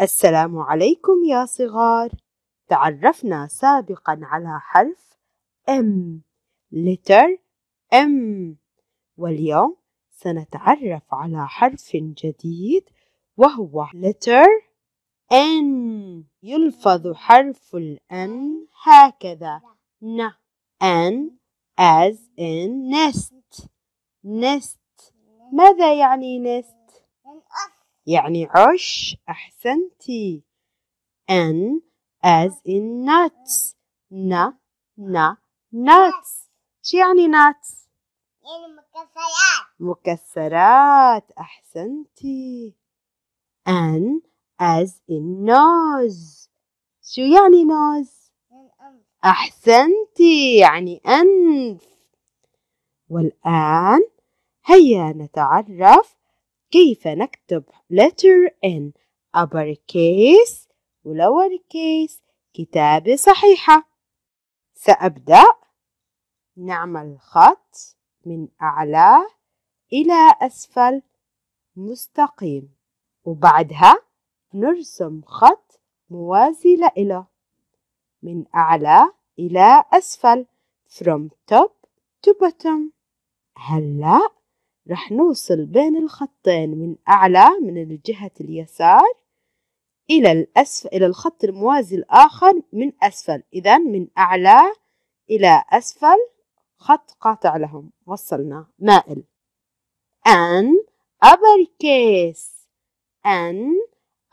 السلام عليكم يا صغار تعرفنا سابقا على حرف M letter M واليوم سنتعرف على حرف جديد وهو letter N يلفظ حرف الأن هكذا ن N as in nest nest ماذا يعني nest؟ يعني عش أحسنتي N as in nuts ن ن nuts شو يعني nuts؟ يعني مكسرات مكسرات أحسنتي N as in nose شو يعني nose؟ أحسنتي يعني أنف والآن هيا نتعرف كيف نكتب letter in uppercase و lowercase كتابة صحيحة سأبدأ نعمل خط من أعلى إلى أسفل مستقيم وبعدها نرسم خط موازي له من أعلى إلى أسفل from top to bottom هلأ رح نوصل بين الخطين من أعلى من الجهة اليسار إلى الأسفل إلى الخط الموازي الآخر من أسفل إذا من أعلى إلى أسفل خط قاطع لهم وصلنا مائل an uppercase an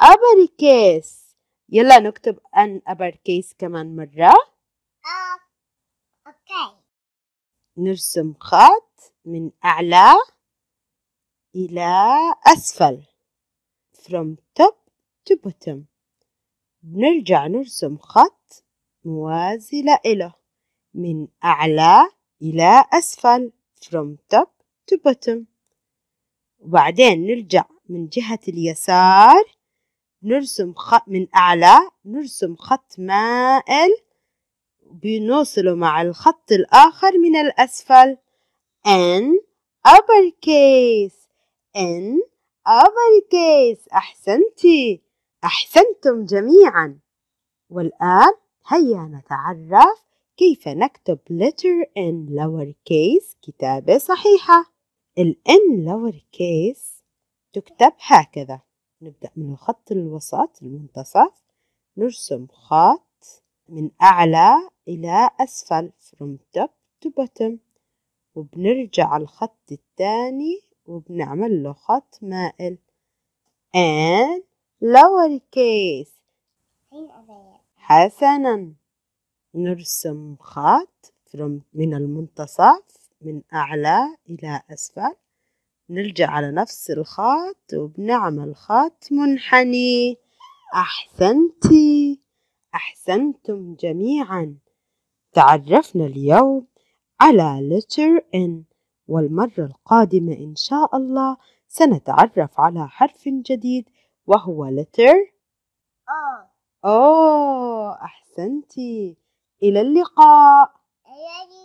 uppercase يلا نكتب an uppercase كمان مرة أوكي نرسم خط من أعلى إلى أسفل from top to bottom بنرجع نرسم خط موازي له من أعلى إلى أسفل from top to bottom وبعدين نرجع من جهة اليسار نرسم خط من أعلى نرسم خط مائل بنوصله مع الخط الآخر من الأسفل and uppercase in كيس أحسنتي أحسنتم جميعا والآن هيا نتعرف كيف نكتب letter in lowercase كتابة صحيحة ال in lowercase تكتب هكذا نبدأ من الخط الوسط المنتصف نرسم خط من أعلى إلى أسفل from top to bottom وبنرجع الخط الثاني وبنعمل له خط مائل and lower case حسنا نرسم خط من المنتصف من أعلى إلى أسفل نرجع على نفس الخط وبنعمل خط منحني أحسنتي أحسنتم جميعا تعرفنا اليوم على letter N والمرة القادمة إن شاء الله سنتعرف على حرف جديد وهو letter آه أوه أحسنتي إلى اللقاء إلى اللقاء